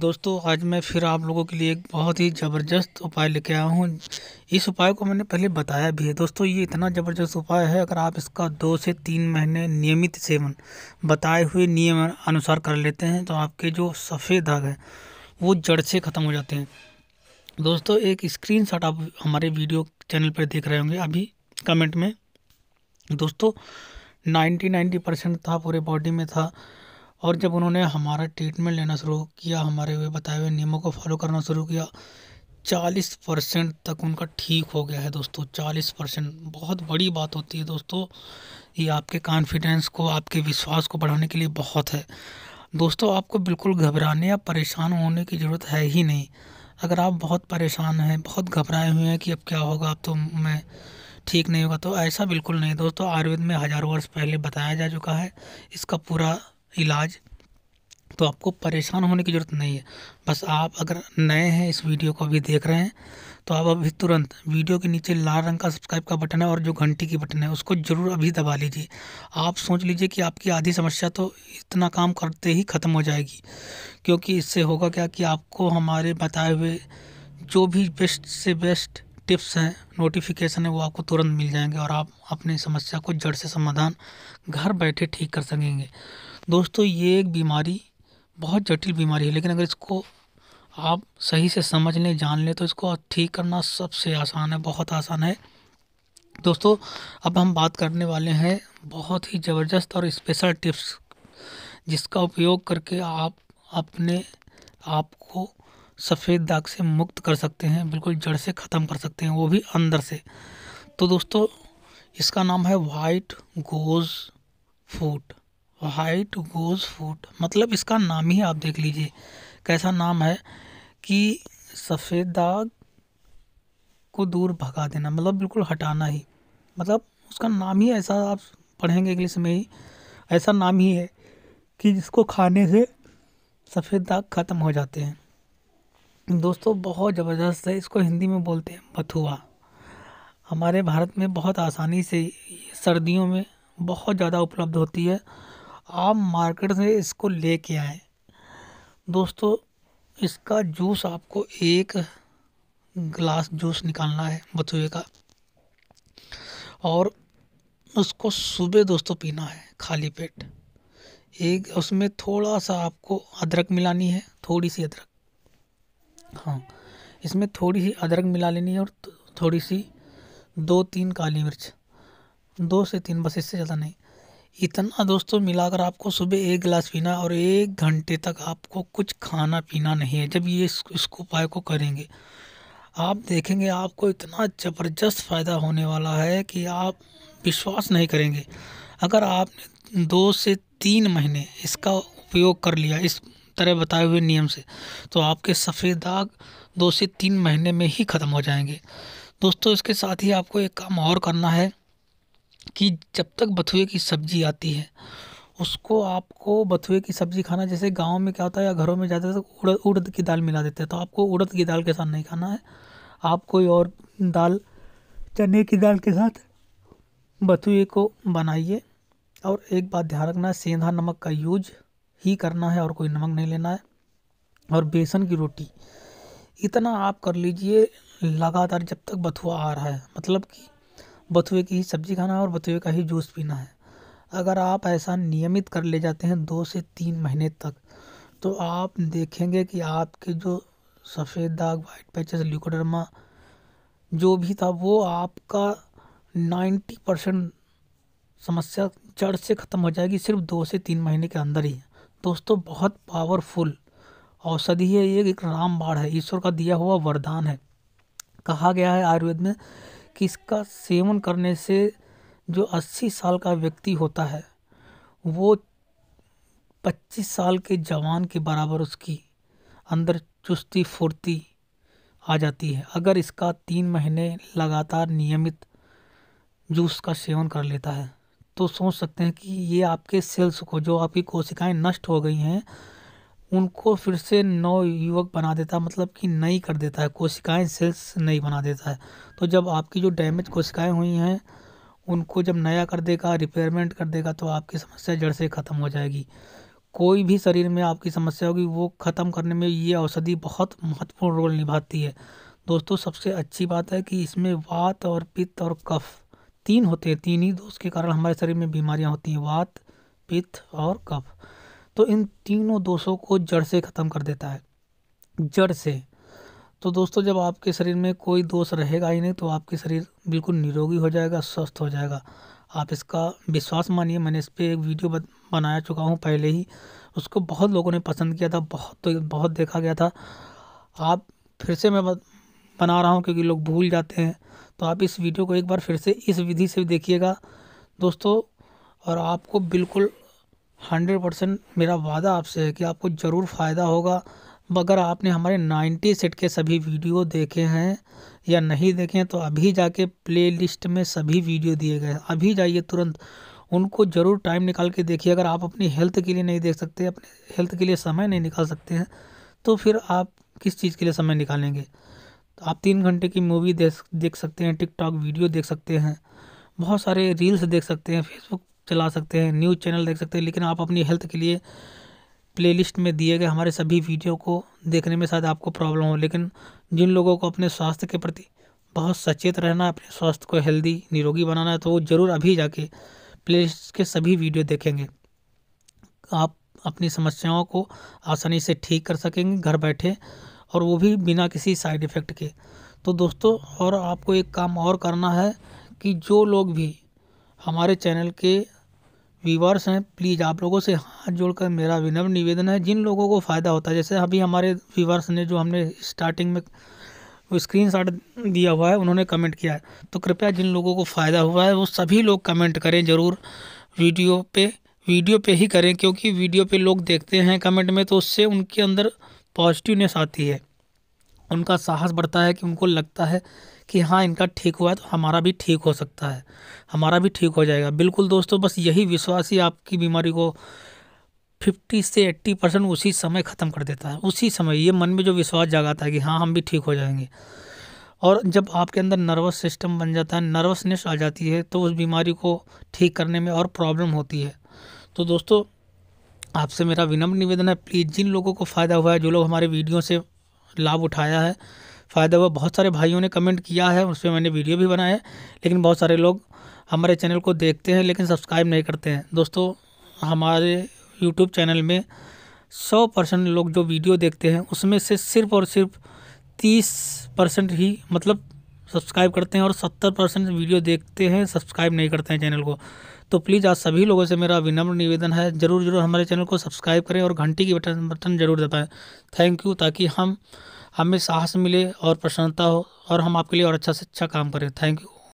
दोस्तों आज मैं फिर आप लोगों के लिए एक बहुत ही ज़बरदस्त उपाय लेके आया हूँ इस उपाय को मैंने पहले बताया भी है दोस्तों ये इतना ज़बरदस्त उपाय है अगर आप इसका दो से तीन महीने नियमित सेवन बताए हुए नियम अनुसार कर लेते हैं तो आपके जो सफ़ेद दाग हैं वो जड़ से ख़त्म हो जाते हैं दोस्तों एक स्क्रीन आप हमारे वीडियो चैनल पर देख रहे होंगे अभी कमेंट में दोस्तों नाइन्टी नाइन्टी परसेंट था तो पूरे बॉडी में था और जब उन्होंने हमारा ट्रीटमेंट लेना शुरू किया हमारे हुए बताए हुए नियमों को फॉलो करना शुरू किया चालीस परसेंट तक उनका ठीक हो गया है दोस्तों चालीस परसेंट बहुत बड़ी बात होती है दोस्तों ये आपके कॉन्फिडेंस को आपके विश्वास को बढ़ाने के लिए बहुत है दोस्तों आपको बिल्कुल घबराने या परेशान होने की ज़रूरत है ही नहीं अगर आप बहुत परेशान हैं बहुत घबराए हुए हैं कि अब क्या होगा अब तो मैं ठीक नहीं होगा तो ऐसा बिल्कुल नहीं दोस्तों आयुर्वेद में हज़ारों वर्ष पहले बताया जा चुका है इसका पूरा इलाज तो आपको परेशान होने की ज़रूरत नहीं है बस आप अगर नए हैं इस वीडियो को अभी देख रहे हैं तो आप अभी तुरंत वीडियो के नीचे लाल रंग का सब्सक्राइब का बटन है और जो घंटी की बटन है उसको ज़रूर अभी दबा लीजिए आप सोच लीजिए कि आपकी आधी समस्या तो इतना काम करते ही ख़त्म हो जाएगी क्योंकि इससे होगा क्या कि आपको हमारे बताए हुए जो भी बेस्ट से बेस्ट टिप्स हैं नोटिफिकेशन है वो आपको तुरंत मिल जाएंगे और आप अपनी समस्या को जड़ से समाधान घर बैठे ठीक कर सकेंगे दोस्तों ये एक बीमारी बहुत जटिल बीमारी है लेकिन अगर इसको आप सही से समझ लें जान लें तो इसको ठीक करना सबसे आसान है बहुत आसान है दोस्तों अब हम बात करने वाले हैं बहुत ही ज़बरदस्त और स्पेशल टिप्स जिसका उपयोग करके आप अपने आप को सफ़ेद दाग से मुक्त कर सकते हैं बिल्कुल जड़ से ख़त्म कर सकते हैं वो भी अंदर से तो दोस्तों इसका नाम है white goes food height goes foot मतलब इसका नाम ही आप देख लीजिए कैसा नाम है कि सफ़ेद दाग को दूर भगा देना मतलब बिल्कुल हटाना ही मतलब उसका नाम ही ऐसा आप पढ़ेंगे इंग्लिश में ही ऐसा नाम ही है कि जिसको खाने से सफ़ेद दाग ख़त्म हो जाते हैं दोस्तों बहुत ज़बरदस्त है इसको हिंदी में बोलते हैं बथुआ हमारे भारत में बहुत आसानी से सर्दियों में बहुत ज़्यादा उपलब्ध होती है आप मार्केट से इसको ले कर आए दोस्तों इसका जूस आपको एक ग्लास जूस निकालना है बथुए का और उसको सुबह दोस्तों पीना है खाली पेट एक उसमें थोड़ा सा आपको अदरक मिलानी है थोड़ी सी अदरक हाँ इसमें थोड़ी सी अदरक मिला लेनी है और थोड़ी सी दो तीन काली मिर्च दो से तीन बस इससे ज़्यादा नहीं इतना दोस्तों मिलाकर आपको सुबह एक गिलास पीना और एक घंटे तक आपको कुछ खाना पीना नहीं है जब ये इस, इस उपाय को करेंगे आप देखेंगे आपको इतना ज़बरदस्त फ़ायदा होने वाला है कि आप विश्वास नहीं करेंगे अगर आपने दो से तीन महीने इसका उपयोग कर लिया इस तरह बताए हुए नियम से तो आपके सफ़ेद दाग दो से तीन महीने में ही ख़त्म हो जाएंगे दोस्तों इसके साथ ही आपको एक काम और करना है कि जब तक बथुए की सब्जी आती है उसको आपको बथुए की सब्जी खाना जैसे गांव में क्या होता है या घरों में जाते तो उड़द उड़द की दाल मिला देते हैं तो आपको उड़द की दाल के साथ नहीं खाना है आप कोई और दाल चने की दाल के साथ बथुए को बनाइए और एक बात ध्यान रखना है सेंधा नमक का यूज ही करना है और कोई नमक नहीं लेना है और बेसन की रोटी इतना आप कर लीजिए लगातार जब तक बथुआ आ रहा है मतलब कि बथुए की ही सब्ज़ी खाना है और बथुए का ही जूस पीना है अगर आप ऐसा नियमित कर ले जाते हैं दो से तीन महीने तक तो आप देखेंगे कि आपके जो सफ़ेद दाग वाइट पैचेस ल्यूकोडर्मा जो भी था वो आपका नाइन्टी परसेंट समस्या जड़ से ख़त्म हो जाएगी सिर्फ दो से तीन महीने के अंदर ही दोस्तों बहुत पावरफुल औषधि है ये एक रामबाण है ईश्वर का दिया हुआ वरदान है कहा गया है आयुर्वेद में कि इसका सेवन करने से जो अस्सी साल का व्यक्ति होता है वो पच्चीस साल के जवान के बराबर उसकी अंदर चुस्ती फुर्ती आ जाती है अगर इसका तीन महीने लगातार नियमित जूस का सेवन कर लेता है तो सोच सकते हैं कि ये आपके सेल्स को जो आपकी कोशिकाएं नष्ट हो गई हैं उनको फिर से नौ युवक बना देता है मतलब कि नई कर देता है कोशिकाएं सेल्स नई बना देता है तो जब आपकी जो डैमेज कोशिकाएं हुई हैं उनको जब नया कर देगा रिपेयरमेंट कर देगा तो आपकी समस्या जड़ से ख़त्म हो जाएगी कोई भी शरीर में आपकी समस्या होगी वो ख़त्म करने में ये औषधि बहुत महत्वपूर्ण रोल निभाती है दोस्तों सबसे अच्छी बात है कि इसमें वात और पित्त और कफ तीन होते हैं तीन ही दोष के कारण हमारे शरीर में बीमारियां होती हैं वात पित्त और कफ तो इन तीनों दोषों को जड़ से ख़त्म कर देता है जड़ से तो दोस्तों जब आपके शरीर में कोई दोष रहेगा ही नहीं तो आपके शरीर बिल्कुल निरोगी हो जाएगा स्वस्थ हो जाएगा आप इसका विश्वास मानिए मैंने इस पर एक वीडियो बनाया चुका हूँ पहले ही उसको बहुत लोगों ने पसंद किया था बहुत तो बहुत देखा गया था आप फिर से मैं बना रहा हूँ क्योंकि लोग भूल जाते हैं तो आप इस वीडियो को एक बार फिर से इस विधि से देखिएगा दोस्तों और आपको बिल्कुल हंड्रेड परसेंट मेरा वादा आपसे है कि आपको ज़रूर फ़ायदा होगा मगर आपने हमारे नाइन्टी सेट के सभी वीडियो देखे हैं या नहीं देखे हैं तो अभी जाके प्लेलिस्ट में सभी वीडियो दिए गए हैं अभी जाइए तुरंत उनको ज़रूर टाइम निकाल के देखिए अगर आप अपनी हेल्थ के लिए नहीं देख सकते अपने हेल्थ के लिए समय नहीं निकाल सकते हैं तो फिर आप किस चीज़ के लिए समय निकालेंगे तो आप तीन घंटे की मूवी देख देख सकते हैं टिकटॉक वीडियो देख सकते हैं बहुत सारे रील्स देख सकते हैं फेसबुक चला सकते हैं न्यूज़ चैनल देख सकते हैं लेकिन आप अपनी हेल्थ के लिए प्लेलिस्ट में दिए गए हमारे सभी वीडियो को देखने में शायद आपको प्रॉब्लम हो लेकिन जिन लोगों को अपने स्वास्थ्य के प्रति बहुत सचेत रहना है अपने स्वास्थ्य को हेल्दी निरोगी बनाना है तो वो ज़रूर अभी जाके प्ले के सभी वीडियो देखेंगे आप अपनी समस्याओं को आसानी से ठीक कर सकेंगे घर बैठे और वो भी बिना किसी साइड इफ़ेक्ट के तो दोस्तों और आपको एक काम और करना है कि जो लोग भी हमारे चैनल के व्यूवर्स हैं प्लीज़ आप लोगों से हाथ जोड़कर मेरा विनम्र निवेदन है जिन लोगों को फ़ायदा होता है जैसे अभी हमारे व्यूवर्स ने जो हमने स्टार्टिंग में स्क्रीन शॉट दिया हुआ है उन्होंने कमेंट किया है तो कृपया जिन लोगों को फ़ायदा हुआ है वो सभी लोग कमेंट करें ज़रूर वीडियो पे वीडियो पे ही करें क्योंकि वीडियो पे लोग देखते हैं कमेंट में तो उससे उनके अंदर पॉजिटिवनेस आती है उनका साहस बढ़ता है कि उनको लगता है कि हाँ इनका ठीक हुआ है तो हमारा भी ठीक हो सकता है हमारा भी ठीक हो जाएगा बिल्कुल दोस्तों बस यही विश्वास ही आपकी बीमारी को फिफ्टी से एट्टी परसेंट उसी समय ख़त्म कर देता है उसी समय ये मन में जो विश्वास जागाता है कि हाँ हम भी ठीक हो जाएंगे और जब आपके अंदर नर्वस सिस्टम बन जाता है नर्वसनेस आ जाती है तो उस बीमारी को ठीक करने में और प्रॉब्लम होती है तो दोस्तों आपसे मेरा विनम्र निवेदन है प्लीज़ जिन लोगों को फ़ायदा हुआ है जो लोग हमारे वीडियो से लाभ उठाया है फ़ायदा हुआ बहुत सारे भाइयों ने कमेंट किया है उस पर मैंने वीडियो भी बनाया है लेकिन बहुत सारे लोग हमारे चैनल को देखते हैं लेकिन सब्सक्राइब नहीं करते हैं दोस्तों हमारे यूट्यूब चैनल में सौ परसेंट लोग जो वीडियो देखते हैं उसमें से सिर्फ़ और सिर्फ तीस परसेंट ही मतलब सब्सक्राइब करते हैं और सत्तर परसेंट वीडियो देखते हैं सब्सक्राइब नहीं करते हैं चैनल को तो प्लीज़ आज सभी लोगों से मेरा विनम्र निवेदन है ज़रूर जरूर हमारे चैनल को सब्सक्राइब करें और घंटी की बटन बटन जरूर दबाएँ थैंक यू ताकि हम हमें साहस मिले और प्रसन्नता हो और हम आपके लिए और अच्छा से अच्छा काम करें थैंक यू